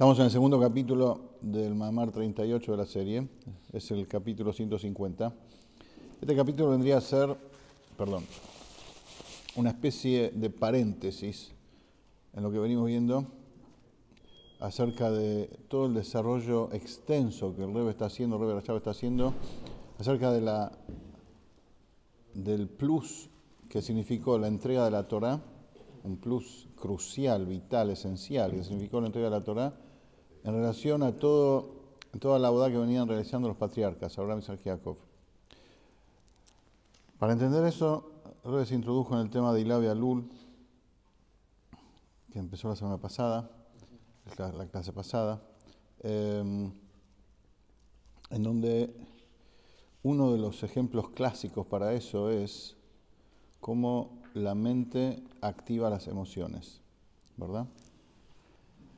Estamos en el segundo capítulo del Mamar 38 de la serie, es el capítulo 150. Este capítulo vendría a ser, perdón, una especie de paréntesis en lo que venimos viendo acerca de todo el desarrollo extenso que el Rebe está haciendo, el Rebe Rachab está haciendo, acerca de la, del plus que significó la entrega de la Torah, un plus crucial, vital, esencial, que significó la entrega de la Torah en relación a todo, toda la boda que venían realizando los patriarcas, Abraham, y Jacob. Para entender eso, se introdujo en el tema de Ilab y Alul, que empezó la semana pasada, la, clase pasada, em, en donde uno de los ejemplos clásicos para eso es cómo la mente activa las emociones, ¿verdad?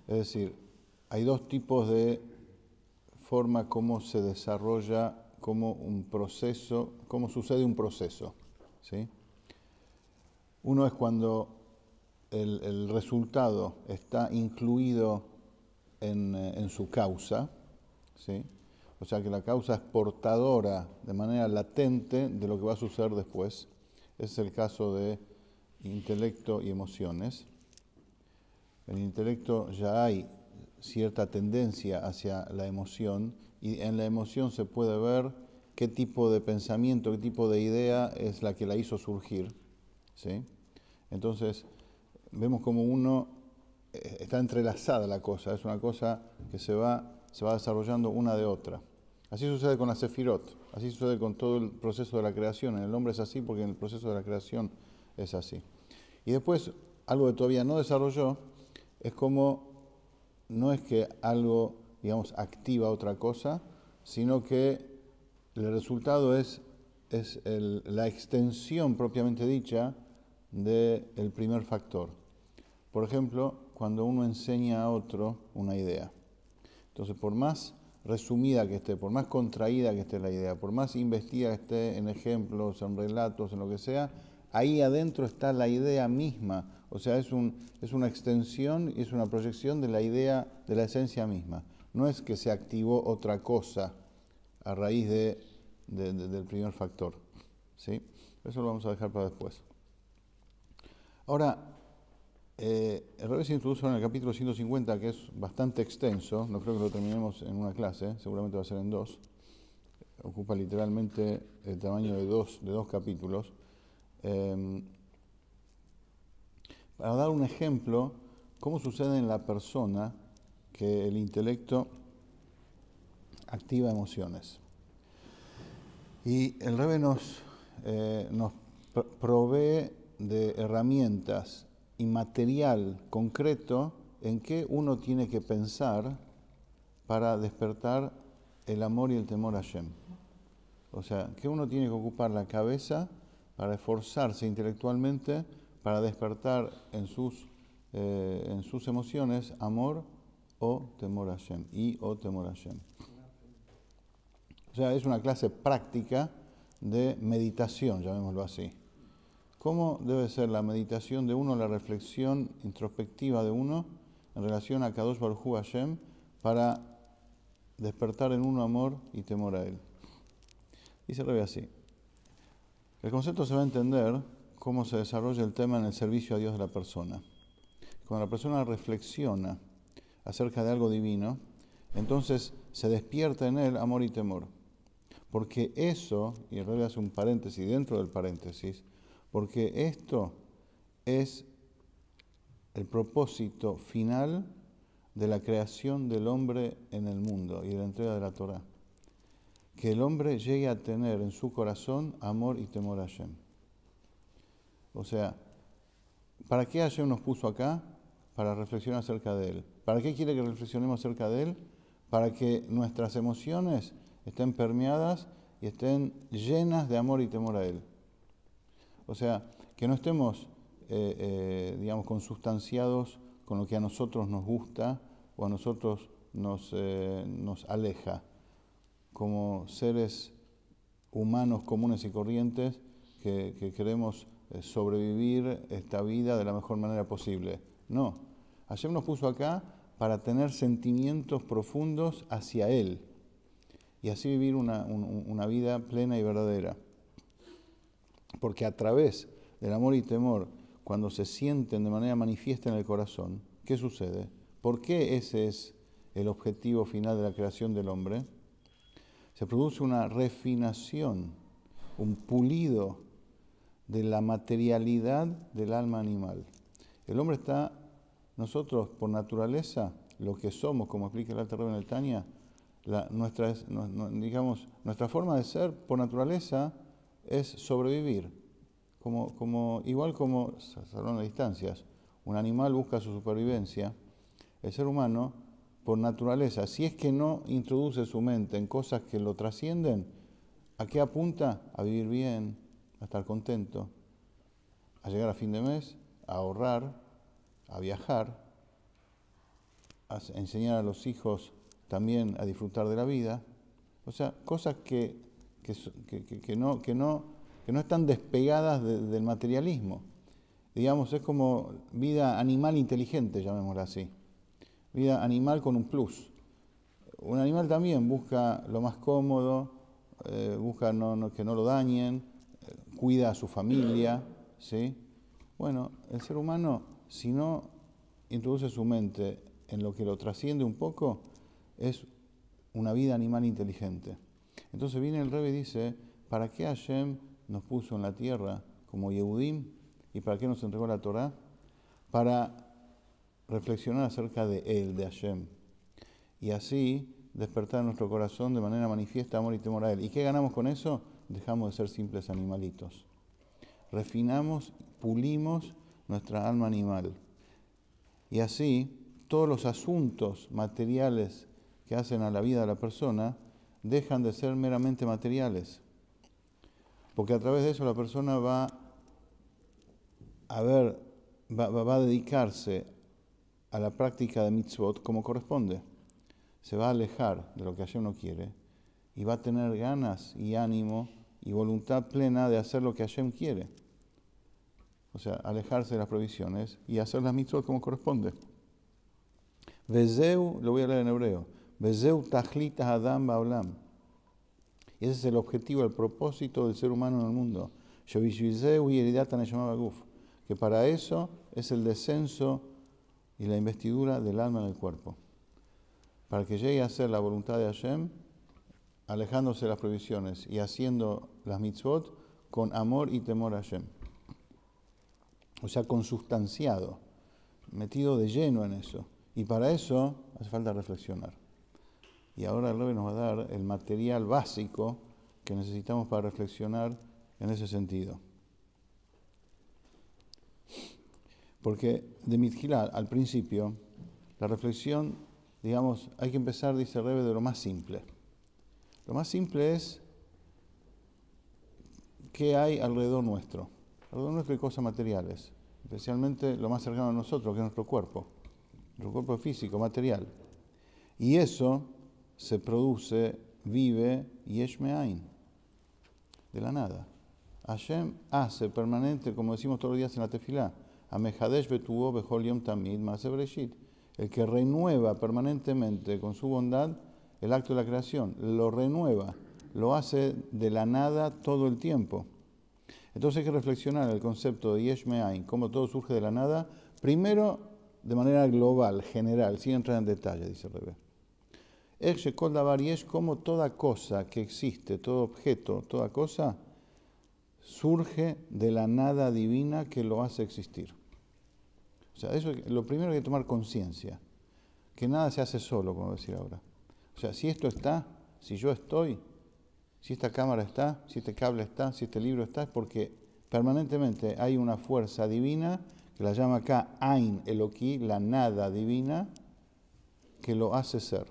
Es decir, hay dos tipos de forma como se desarrolla, como un proceso, cómo sucede un proceso. Uno es cuando el, resultado está incluido en, eh, su causa, o sea que la causa es portadora de manera latente de lo que va a suceder después. Ese es el caso de intelecto y emociones. En el intelecto ya hay cierta tendencia hacia la emoción y en la emoción se puede ver qué tipo de pensamiento, qué tipo de idea es la que la hizo surgir. Entonces, vemos como uno eh, está entrelazada la cosa, es una cosa que se va, se va desarrollando una de otra. Así sucede con la Sefirot, así sucede con todo el proceso de la creación. En el hombre es así porque en el proceso de la creación es así. Y después, algo que todavía no desarrolló, es como no es que algo, digamos, activa otra cosa, sino que el resultado es, la extensión propiamente dicha del primer factor. Por ejemplo, cuando uno enseña a otro una idea. Entonces, por más resumida que esté, por más contraída que esté la idea, por más investida que esté en ejemplos, en relatos, en lo que sea, ahí adentro está la idea misma o sea, es, un, es una extensión y es una proyección de la idea, de la esencia misma. No es que se activó otra cosa a raíz de, del primer factor. ¿sí? Eso lo vamos a dejar para después. Ahora, eh, el revés introduce en el capítulo 150, que es bastante extenso, no creo que lo terminemos en una clase, seguramente va a ser en dos, ocupa literalmente el tamaño de dos, de dos capítulos. Em, para dar un ejemplo, cómo sucede en la persona que el intelecto activa emociones. Y el Rebe nos, eh, provee de herramientas y material concreto en qué uno tiene que pensar para despertar el amor y el temor a Yem. O sea, que uno tiene que ocupar la cabeza para esforzarse intelectualmente para despertar en sus, eh, en sus emociones amor o temor a Shem, y o temor a O sea, es una clase práctica de meditación, llamémoslo así. ¿Cómo debe ser la meditación de uno, la reflexión introspectiva de uno en relación a Kadosh Baruj Hu Hashem para despertar en uno amor y temor a Él? Y Dice ve así. El concepto se va a entender cómo se desarrolla el tema en el servicio a Dios de la persona. Cuando la persona reflexiona acerca de algo divino, entonces se despierta en él amor y temor. Porque eso, y en realidad es un paréntesis dentro del paréntesis, porque esto es el propósito final de la creación del hombre en el mundo y de la entrega de la Torah. Que el hombre llegue a tener en su corazón amor y temor a Yem. O sea, ¿para qué ayer nos puso acá? Para reflexionar acerca de Él. ¿Para qué quiere que reflexionemos acerca de Él? Para que nuestras emociones estén permeadas y estén llenas de amor y temor a Él. O sea, que no estemos, eh, eh, digamos, consustanciados con lo que a nosotros nos gusta o a nosotros nos, eh, nos aleja, como seres humanos comunes y corrientes que queremos eh, sobrevivir esta vida de la mejor manera posible. No, Hashem nos puso acá para tener sentimientos profundos hacia Él y así vivir una, una vida plena y verdadera. Porque a través del amor y temor, cuando se sienten de manera manifiesta en el corazón, ¿qué sucede? ¿Por qué ese es el objetivo final de la creación del hombre? Se produce una refinación, un pulido de la materialidad del alma animal. El hombre está, nosotros por naturaleza, lo que somos, como explica el alta en el Tania, nuestra, digamos, nuestra forma de ser por naturaleza es sobrevivir, como, como, igual como salón las distancias. Un animal busca su supervivencia, el ser humano por naturaleza, si es que no introduce su mente en cosas que lo trascienden, ¿a qué apunta? A vivir bien, a estar contento, a llegar a fin de mes, a ahorrar, a viajar, a enseñar a los hijos también a disfrutar de la vida. O sea, cosas que, no, que, no, que no están despegadas del materialismo. Digamos, es como vida animal inteligente, llamémosla así. Vida animal con un plus. Un animal también busca lo más cómodo, eh, busca que no lo dañen, cuida a su familia, ¿sí? Bueno, el ser humano, si no introduce su mente en lo que lo trasciende un poco, es una vida animal inteligente. Entonces viene el rey y dice, ¿para qué Hashem nos puso en la tierra como Yehudim? ¿Y para qué nos entregó la Torá? Para reflexionar acerca de Él, de Hashem. Y así despertar nuestro corazón de manera manifiesta amor y temor a Él. ¿Y qué ganamos con eso? dejamos de ser simples animalitos. Refinamos, pulimos nuestra alma animal. Y así todos los asuntos materiales que hacen a la vida de la persona dejan de ser meramente materiales. Porque a través de eso la persona va a ver, va, a dedicarse a la práctica de mitzvot como corresponde. Se va a alejar de lo que ayer no quiere y va a tener ganas y ánimo y voluntad plena de hacer lo que Hashem quiere. O sea, alejarse de las provisiones y hacer las mitzvot como corresponde. Bezeu, lo voy a leer en hebreo, Bezeu adam ba'olam. Ese es el objetivo, el propósito del ser humano en el mundo. Que para eso es el descenso y la investidura del alma en el cuerpo. Para que llegue a ser la voluntad de Hashem, alejándose de las provisiones y haciendo las mitzvot con amor y temor a Hashem. O sea, consustanciado, metido de lleno en eso. Y para eso hace falta reflexionar. Y ahora el nos va a dar el material básico que necesitamos para reflexionar en ese sentido. Porque de mitzvot al principio, la reflexión, digamos, hay que empezar, dice Rebe, de lo más simple. Lo más simple es qué hay alrededor nuestro. Alrededor nuestro hay cosas materiales, especialmente lo más cercano a nosotros, que es nuestro cuerpo, nuestro cuerpo físico, material. Y eso se produce, vive y Yeshmeain, de la nada. Hashem hace permanente, como decimos todos los días en la tefilá, Amehadesh betuo yom tamid El que renueva permanentemente con su bondad el acto de la creación, lo renueva, lo hace de la nada todo el tiempo. Entonces hay que reflexionar el concepto de Yesh cómo todo surge de la nada, primero de manera global, general, sin entrar en detalle, dice el revés. Eche Yesh, cómo toda cosa que existe, todo objeto, toda cosa, surge de la nada divina que lo hace existir. O sea, eso lo primero que hay que tomar conciencia, que nada se hace solo, como decir ahora. O sea, si esto está, si yo estoy, si esta cámara está, si este cable está, si este libro está, es porque permanentemente hay una fuerza divina, que la llama acá Ain Eloquí, la nada divina, que lo hace ser.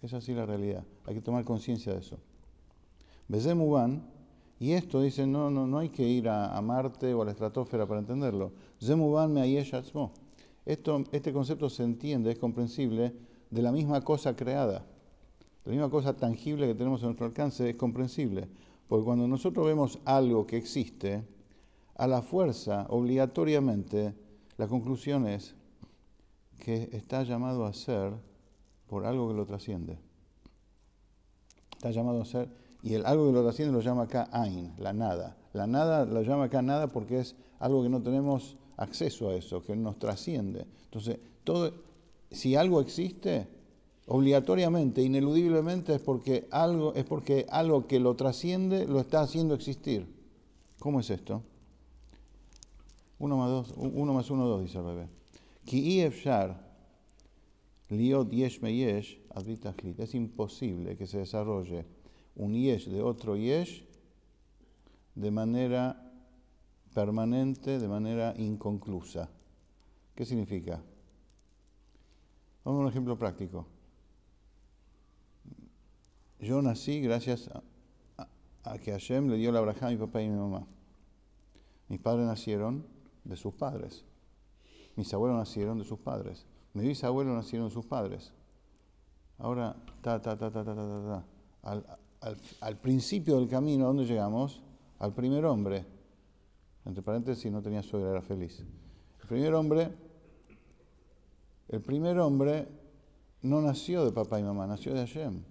Es así la realidad. Hay que tomar conciencia de eso. y esto dice, no, no, no hay que ir a, Marte o a la estratosfera para entenderlo. me Esto, Este concepto se entiende, es comprensible de la misma cosa creada, la misma cosa tangible que tenemos a nuestro alcance, es comprensible. Porque cuando nosotros vemos algo que existe, a la fuerza, obligatoriamente, la conclusión es que está llamado a ser por algo que lo trasciende. Está llamado a ser, y el algo que lo trasciende lo llama acá Ain, la nada. La nada lo llama acá nada porque es algo que no tenemos acceso a eso, que nos trasciende. Entonces, todo, si algo existe, obligatoriamente, ineludiblemente, es porque algo, es porque algo que lo trasciende lo está haciendo existir. ¿Cómo es esto? 1 más 1 más 2, dice el bebé. Ki yesh me yesh Es imposible que se desarrolle un yesh de otro yesh de manera permanente, de manera inconclusa. ¿Qué significa? Vamos a un ejemplo práctico. Yo nací gracias a, que Hashem le dio la Abraham a mi papá y a mi mamá. Mis padres nacieron de sus padres. Mis abuelos nacieron de sus padres. Mis bisabuelos nacieron de sus padres. Ahora, ta, ta, ta, ta, ta, ta, ta, Al, principio del camino, ¿a dónde llegamos? Al primer hombre. Entre paréntesis, no tenía suegra, era feliz. El primer hombre el primer hombre no nació de papá y mamá, nació de Hashem.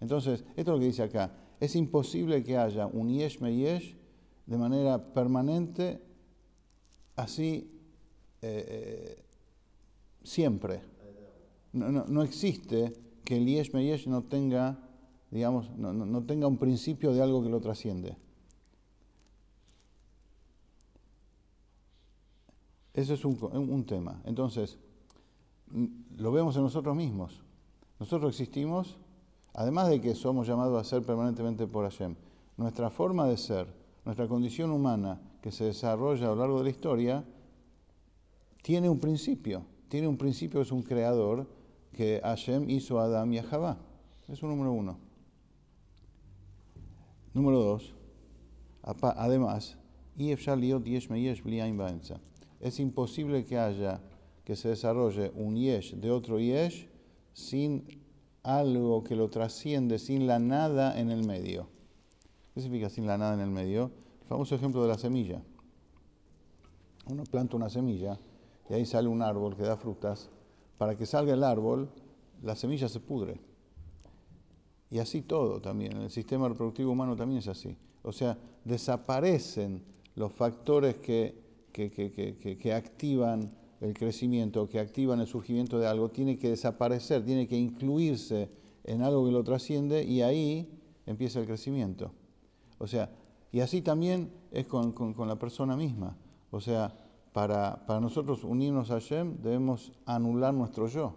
Entonces, esto es lo que dice acá. Es imposible que haya un yesh me yesh de manera permanente, así eh, eh, siempre. No, existe que el yesh me yesh no tenga, digamos, no tenga un principio de algo que lo trasciende. Ese es un, tema. Entonces, lo vemos en nosotros mismos. Nosotros existimos, además de que somos llamados a ser permanentemente por Hashem, nuestra forma de ser, nuestra condición humana que se desarrolla a lo largo de la historia, tiene un principio. Tiene un principio, es un creador que Hashem hizo a Adam y a Es Eso número uno. Número dos, además, Liot Yesh es imposible que haya, que se desarrolle un yesh de otro yesh sin algo que lo trasciende, sin la nada en el medio. ¿Qué significa sin la nada en el medio? El famoso ejemplo de la semilla. Uno planta una semilla y ahí sale un árbol que da frutas. Para que salga el árbol, la semilla se pudre. Y así todo también, el sistema reproductivo humano también es así. O sea, desaparecen los factores que que, activan el crecimiento, que activan el surgimiento de algo, tiene que desaparecer, tiene que incluirse en algo que lo trasciende y ahí empieza el crecimiento. O sea, y así también es con, la persona misma. O sea, para, nosotros unirnos a Yem debemos anular nuestro yo.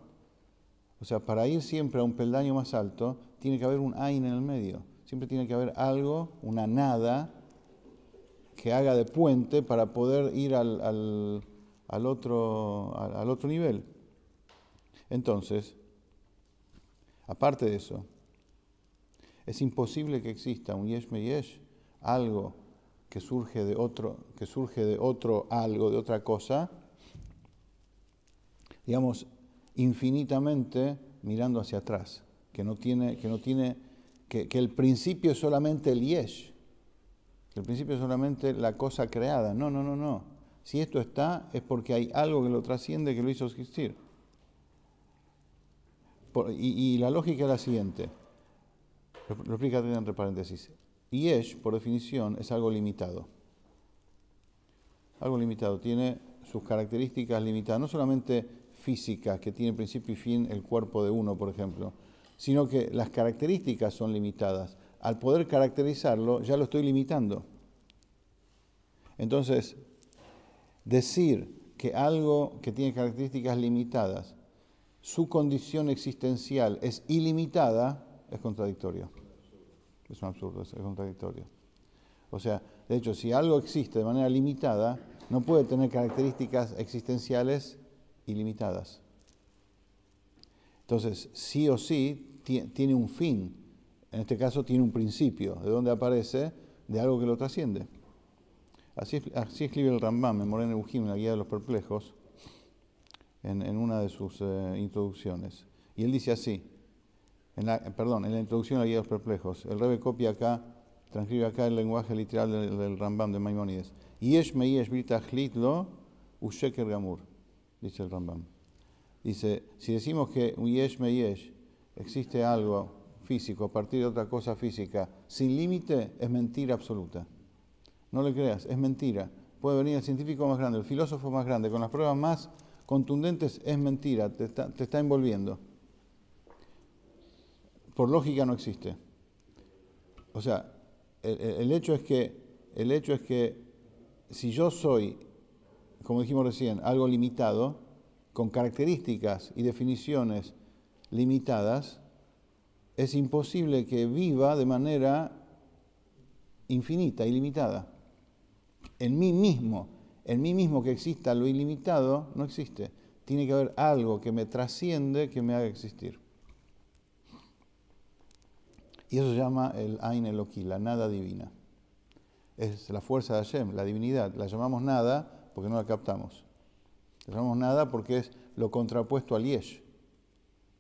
O sea, para ir siempre a un peldaño más alto, tiene que haber un Ain en el medio. Siempre tiene que haber algo, una nada, que haga de puente para poder ir al, al, otro, al otro nivel. Entonces, aparte de eso, es imposible que exista un yesh me yesh, algo que surge de otro, que surge de otro algo, de otra cosa, digamos, infinitamente mirando hacia atrás, que no tiene, que no tiene, que, que el principio es solamente el yesh, el principio es solamente la cosa creada. No, no, no, no. Si esto está, es porque hay algo que lo trasciende que lo hizo existir. y, la lógica es la siguiente. Lo, explica entre paréntesis. es, por definición, es algo limitado. Algo limitado. Tiene sus características limitadas. No solamente físicas, que tiene principio y fin el cuerpo de uno, por ejemplo, sino que las características son limitadas al poder caracterizarlo, ya lo estoy limitando. Entonces, decir que algo que tiene características limitadas, su condición existencial es ilimitada, es contradictorio. Es un absurdo, es contradictorio. O sea, de hecho, si algo existe de manera limitada, no puede tener características existenciales ilimitadas. Entonces, sí o sí tiene un fin en este caso tiene un principio, de dónde aparece, de algo que lo trasciende. Así, escribe el Rambam en en la Guía de los Perplejos, en, una de sus eh, introducciones. Y él dice así, en la, perdón, en la introducción a la Guía de los Perplejos, el Rebe copia acá, transcribe acá el lenguaje literal del, Rambam de Maimónides. Yesh me yesh lo usheker gamur, dice el Rambam. Dice, si decimos que un yesh me yesh, existe algo físico a partir de otra cosa física sin límite es mentira absoluta. No le creas, es mentira. Puede venir el científico más grande, el filósofo más grande, con las pruebas más contundentes, es mentira, te está, te está envolviendo. Por lógica no existe. O sea, el, el, hecho es que, el hecho es que si yo soy, como dijimos recién, algo limitado, con características y definiciones limitadas, es imposible que viva de manera infinita, ilimitada. En mí mismo, en mí mismo que exista lo ilimitado, no existe. Tiene que haber algo que me trasciende, que me haga existir. Y eso se llama el Ain Eloquí, la nada divina. Es la fuerza de Hashem, la divinidad. La llamamos nada porque no la captamos. La llamamos nada porque es lo contrapuesto al Yesh.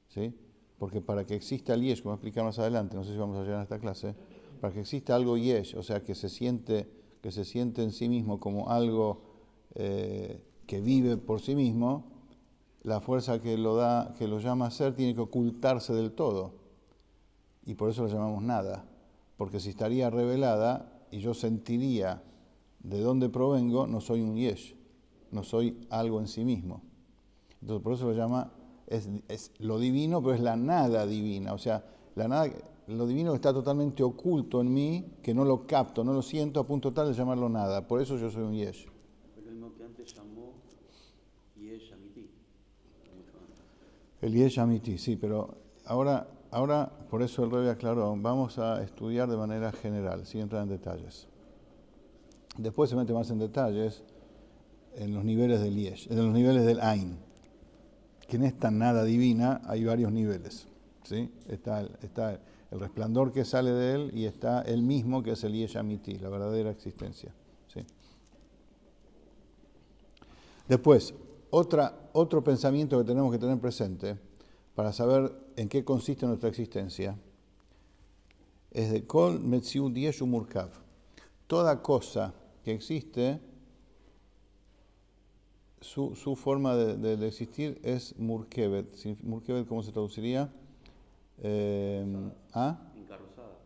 ¿Sí? Porque para que exista el yesh, como voy a explicar más adelante, no sé si vamos a llegar a esta clase, para que exista algo yesh, o sea, que se siente, que se siente en sí mismo como algo eh, que vive por sí mismo, la fuerza que lo, da, que lo llama a ser tiene que ocultarse del todo. Y por eso lo llamamos nada. Porque si estaría revelada y yo sentiría de dónde provengo, no soy un yesh, no soy algo en sí mismo. Entonces por eso lo llama es, lo divino, pero es la nada divina. O sea, la nada, lo divino está totalmente oculto en mí, que no lo capto, no lo siento a punto tal de llamarlo nada. Por eso yo soy un yesh. Lo mismo que antes llamó yesh El yesh amiti, sí, pero ahora, ahora por eso el rey aclaró, vamos a estudiar de manera general, sin entrar en detalles. Después se mete más en detalles en los niveles del yesh, en los niveles del ain que en esta nada divina hay varios niveles. ¿sí? Está, el resplandor que sale de él y está el mismo que es el Yeshamiti, la verdadera existencia. Después, otra, otro pensamiento que tenemos que tener presente para saber en qué consiste nuestra existencia es de Kol Metziud Yeshu Murkav. Toda cosa que existe su, forma de, existir es murkevet. Murkevet, ¿cómo se traduciría? Em, ¿ah? Encarrozada.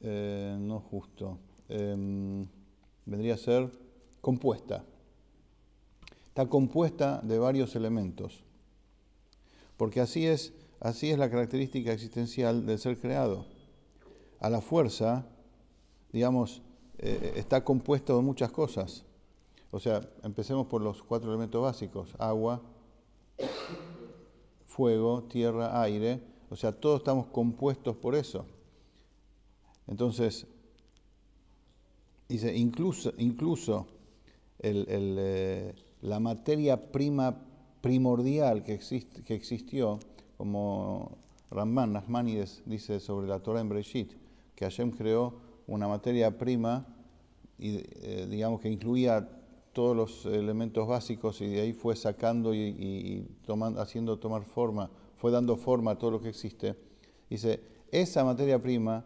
Eh, no justo. Em, vendría a ser compuesta. Está compuesta de varios elementos. Porque así es, así es la característica existencial del ser creado. A la fuerza, digamos, eh, eh, está compuesto de muchas cosas o sea, empecemos por los cuatro elementos básicos, agua, fuego, tierra, aire. O sea, todos estamos compuestos por eso. Entonces, dice, incluso, incluso eh, la materia prima primordial que, existió, como Ramban Nachmanides dice sobre la Torah en Breshit, que Hashem creó una materia prima, y, eh, digamos que incluía todos los elementos básicos y de ahí fue sacando y, tomando, haciendo tomar forma, fue dando forma a todo lo que existe. Dice, esa materia prima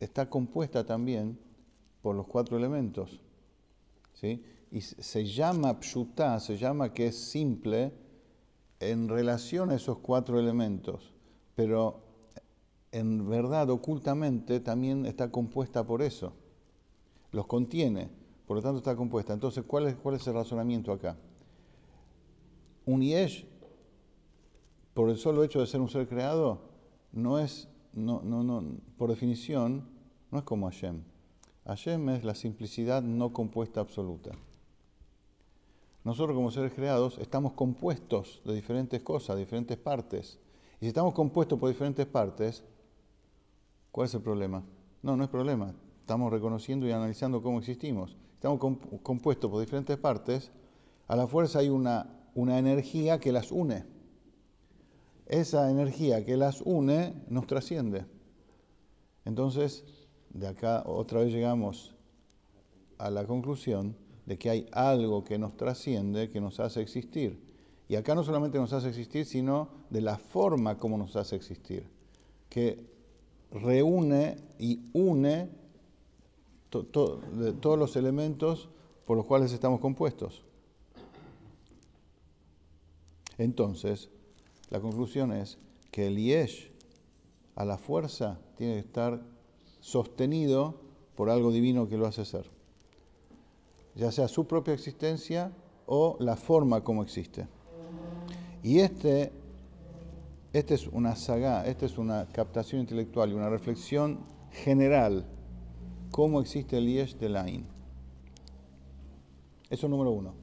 está compuesta también por los cuatro elementos. Y se llama pshutá, se llama que es simple en relación a esos cuatro elementos, pero en verdad ocultamente también está compuesta por eso. Los contiene por lo tanto, está compuesta. Entonces, ¿cuál es, el razonamiento acá? Un yesh, por el solo hecho de ser un ser creado, no es, no, no, no, por definición, no es como Hashem. Hashem es la simplicidad no compuesta absoluta. Nosotros como seres creados estamos compuestos de diferentes cosas, diferentes partes. Y si estamos compuestos por diferentes partes, ¿cuál es el problema? No, no es problema. Estamos reconociendo y analizando cómo existimos estamos compuestos por diferentes partes, a la fuerza hay una, una energía que las une. Esa energía que las une nos trasciende. Entonces, de acá otra vez llegamos a la conclusión de que hay algo que nos trasciende, que nos hace existir. Y acá no solamente nos hace existir, sino de la forma como nos hace existir, que reúne y une de todos los elementos por los cuales estamos compuestos. Entonces, la conclusión es que el yesh a la fuerza tiene que estar sostenido por algo divino que lo hace ser, ya sea su propia existencia o la forma como existe. Y este, este es una saga, esta es una captación intelectual y una reflexión general cómo existe el Yesh de line. Eso es número uno.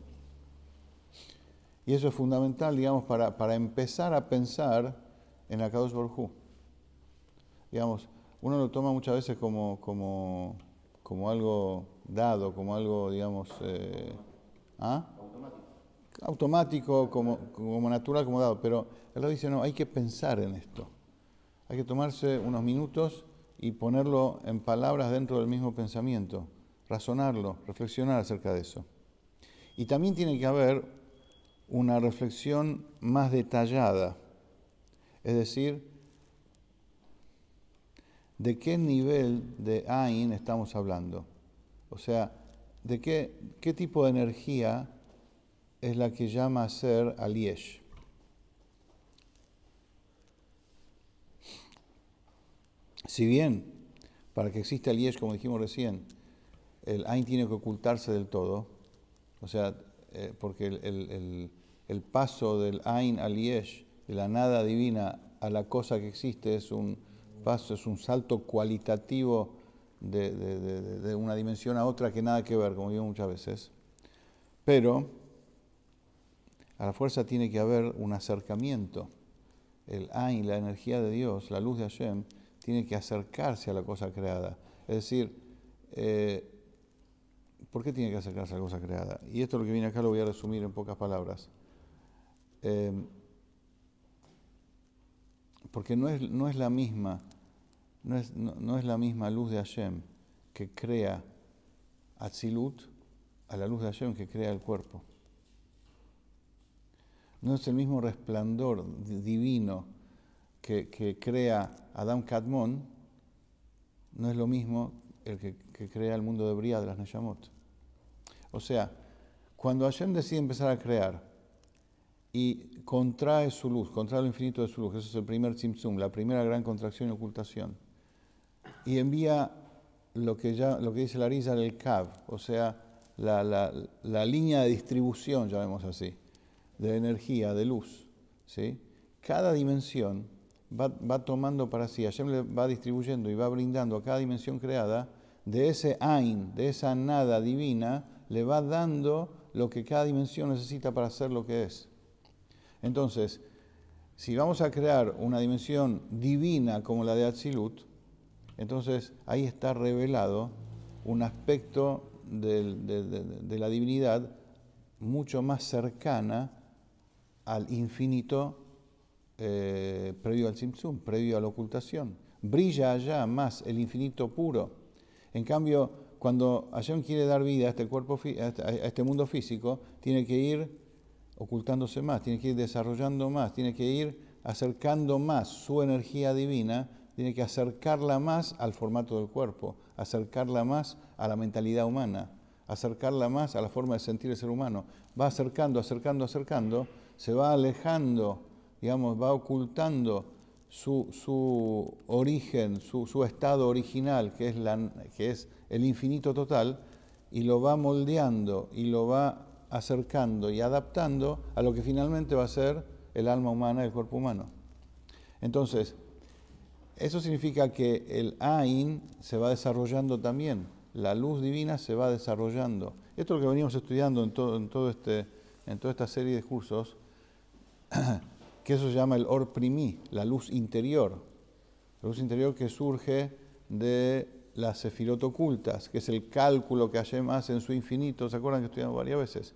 Y eso es fundamental, digamos, para, para empezar a pensar en la Kadosh Borjú. Digamos, uno lo toma muchas veces como, como, como algo dado, como algo, digamos, eh, automático, ¿ah? automático como, como, natural, como dado. Pero él lo dice, no, hay que pensar en esto. Hay que tomarse unos minutos y ponerlo en palabras dentro del mismo pensamiento, razonarlo, reflexionar acerca de eso. Y también tiene que haber una reflexión más detallada, es decir, de qué nivel de Ain estamos hablando, o sea, de qué, qué tipo de energía es la que llama a ser Aliesh. Si bien, para que exista el yesh, como dijimos recién, el ain tiene que ocultarse del todo, o sea, eh, porque el, paso del ain al yesh, de la nada divina a la cosa que existe, es un paso, es un salto cualitativo de, de una dimensión a otra que nada que ver, como digo muchas veces. Pero a la fuerza tiene que haber un acercamiento. El ain, la energía de Dios, la luz de Hashem, tiene que acercarse a la cosa creada. Es decir, eh, ¿por qué tiene que acercarse a la cosa creada? Y esto lo que viene acá lo voy a resumir en pocas palabras. Eh, porque no es, no es la misma, no es, la misma luz de Hashem que crea Atzilut a la luz de Hashem que crea el cuerpo. No es el mismo resplandor divino que, crea Adam Kadmon no es lo mismo el que, crea el mundo de Briad, de las Neshamot. O sea, cuando Hashem decide empezar a crear y contrae su luz, contrae lo infinito de su luz, eso es el primer Tzimtzum, la primera gran contracción y ocultación, y envía lo que, ya, lo que dice la risa del kav, o sea, la, línea de distribución, llamemos así, de energía, de luz. ¿sí? Cada dimensión va, tomando para sí, Hashem le va distribuyendo y va brindando a cada dimensión creada, de ese Ain, de esa nada divina, le va dando lo que cada dimensión necesita para ser lo que es. Entonces, si vamos a crear una dimensión divina como la de Atzilut, entonces ahí está revelado un aspecto de la divinidad mucho más cercana al infinito eh, previo al simsum, previo a la ocultación. Brilla allá más el infinito puro. En cambio, cuando alguien quiere dar vida a este, cuerpo, este, a este mundo físico, tiene que ir ocultándose más, tiene que ir desarrollando más, tiene que ir acercando más su energía divina, tiene que acercarla más al formato del cuerpo, acercarla más a la mentalidad humana, acercarla más a la forma de sentir el ser humano. Va acercando, acercando, acercando, se va alejando digamos, va ocultando su, origen, su, estado original, que es, la, que es el infinito total, y lo va moldeando y lo va acercando y adaptando a lo que finalmente va a ser el alma humana, el cuerpo humano. Entonces, eso significa que el Ain se va desarrollando también, la luz divina se va desarrollando. Esto es lo que venimos estudiando en, todo este, en toda esta serie de cursos. que eso se llama el or primi, la luz interior. La luz interior que surge de las sefirot ocultas, que es el cálculo que Hashem hace en su infinito. ¿Se acuerdan que estudiamos varias veces?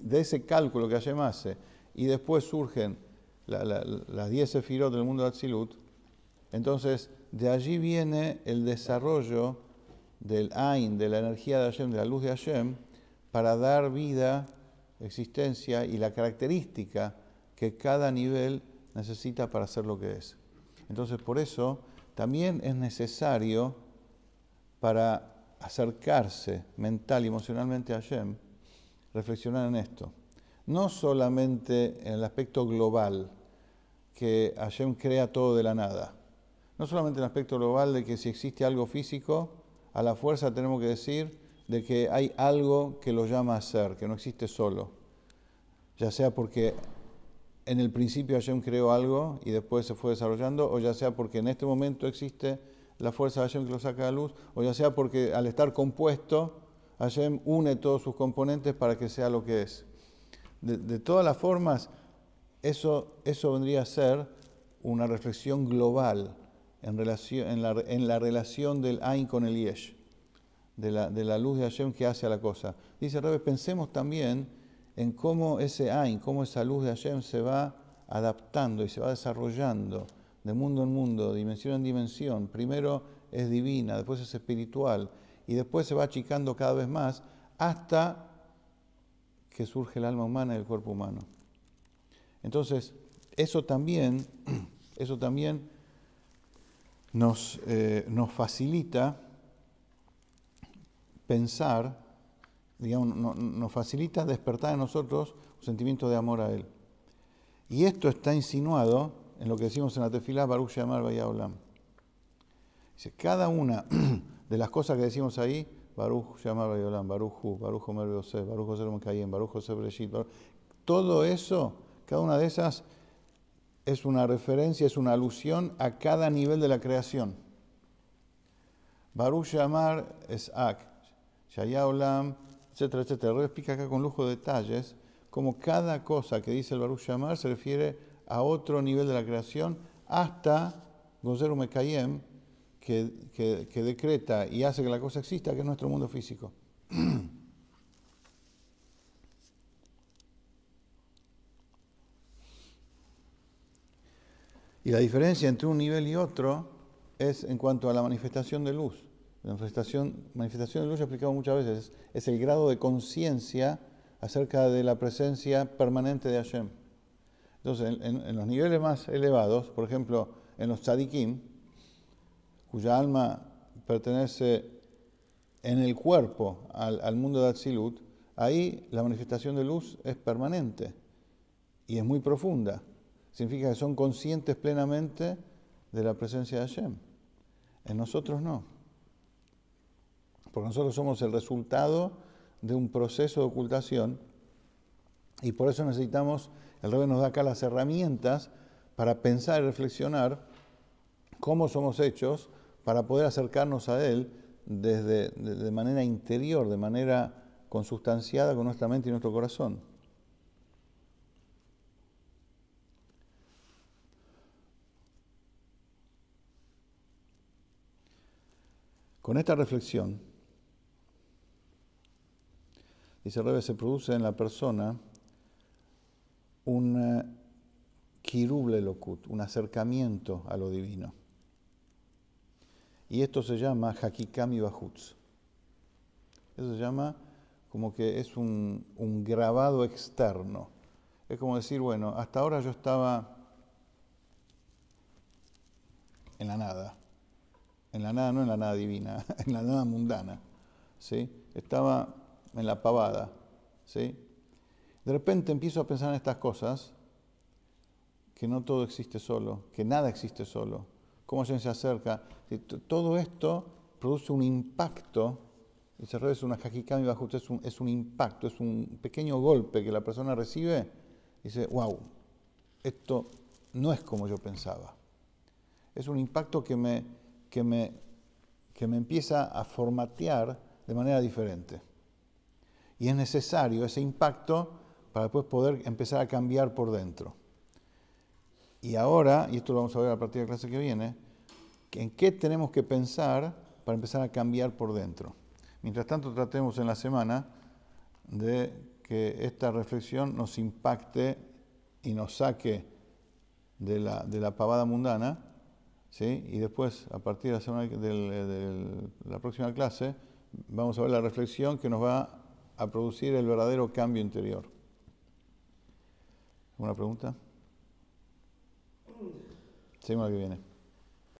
De ese cálculo que Hashem hace. Y después surgen las diez sefirot del mundo de Atzilut. Entonces, de allí viene el desarrollo del Ain, de la energía de Hashem, de la luz de Hashem, para dar vida, existencia y la característica que cada nivel necesita para hacer lo que es. Entonces, por eso también es necesario para acercarse mental y emocionalmente a Yem, reflexionar en esto. No solamente en el aspecto global, que Hashem crea todo de la nada. No solamente en el aspecto global de que si existe algo físico, a la fuerza tenemos que decir de que hay algo que lo llama a ser, que no existe solo. Ya sea porque en el principio Hashem creó algo y después se fue desarrollando, o ya sea porque en este momento existe la fuerza de Hashem que lo saca a la luz, o ya sea porque al estar compuesto, Hashem une todos sus componentes para que sea lo que es. De, todas las formas, eso, eso vendría a ser una reflexión global en, relación, en, la, relación del Ain con el Yesh, de la, de la, luz de Hashem que hace a la cosa. Dice Rebbe, pensemos también en cómo ese Ain, cómo esa luz de Hashem se va adaptando y se va desarrollando de mundo en mundo, dimensión en dimensión. Primero es divina, después es espiritual y después se va achicando cada vez más hasta que surge el alma humana y el cuerpo humano. Entonces, eso también, eso también nos, eh, nos facilita pensar nos facilita despertar en nosotros un sentimiento de amor a Él. Y esto está insinuado en lo que decimos en la tefilá Baruch Yamar Olam. Dice, cada una de las cosas que decimos ahí, Baruch Yamar Olam, Baruch Hu, Baruch Omer Yosef, Baruch José Mekayem, Baruch José Breshit, todo eso, cada una de esas es una referencia, es una alusión a cada nivel de la creación. Baruch Yamar es Ak, Shaya etcétera, etcétera. Luego explica acá con lujo de detalles cómo cada cosa que dice el Baruch Yamar se refiere a otro nivel de la creación hasta Gozeru Mekayem, que decreta y hace que la cosa exista, que es nuestro mundo físico. Y la diferencia entre un nivel y otro es en cuanto a la manifestación de luz. La manifestación, manifestación de luz, he explicado muchas veces, es el grado de conciencia acerca de la presencia permanente de Hashem. Entonces, en, los niveles más elevados, por ejemplo, en los tzadikim, cuya alma pertenece en el cuerpo al, al mundo de Atzilut, ahí la manifestación de luz es permanente y es muy profunda. Significa que son conscientes plenamente de la presencia de Hashem. En nosotros no porque nosotros somos el resultado de un proceso de ocultación y por eso necesitamos, el rey nos da acá las herramientas para pensar y reflexionar cómo somos hechos para poder acercarnos a Él desde, de, de manera interior, de manera consustanciada con nuestra mente y nuestro corazón. Con esta reflexión, y se produce en la persona un kiruble eh, locut un acercamiento a lo divino. Y esto se llama hakikami bajutz. Eso se llama como que es un, grabado externo. Es como decir, bueno, hasta ahora yo estaba en la nada. En la nada, no en la nada divina, en la nada mundana. ¿sí? Estaba en la pavada. ¿sí? De repente empiezo a pensar en estas cosas, que no todo existe solo, que nada existe solo, cómo se acerca. Todo esto produce un impacto, el cerebro es una jajicami bajo es un, es un impacto, es un pequeño golpe que la persona recibe, y dice, wow, esto no es como yo pensaba. Es un impacto que me, que me, que me empieza a formatear de manera diferente y es necesario ese impacto para después poder empezar a cambiar por dentro. Y ahora, y esto lo vamos a ver a partir de la clase que viene, en qué tenemos que pensar para empezar a cambiar por dentro. Mientras tanto, tratemos en la semana de que esta reflexión nos impacte y nos saque de la, pavada mundana, ¿sí? y después, a partir de la, de la próxima clase, vamos a ver la reflexión que nos va a producir el verdadero cambio interior. ¿Una pregunta? Seguimos que viene.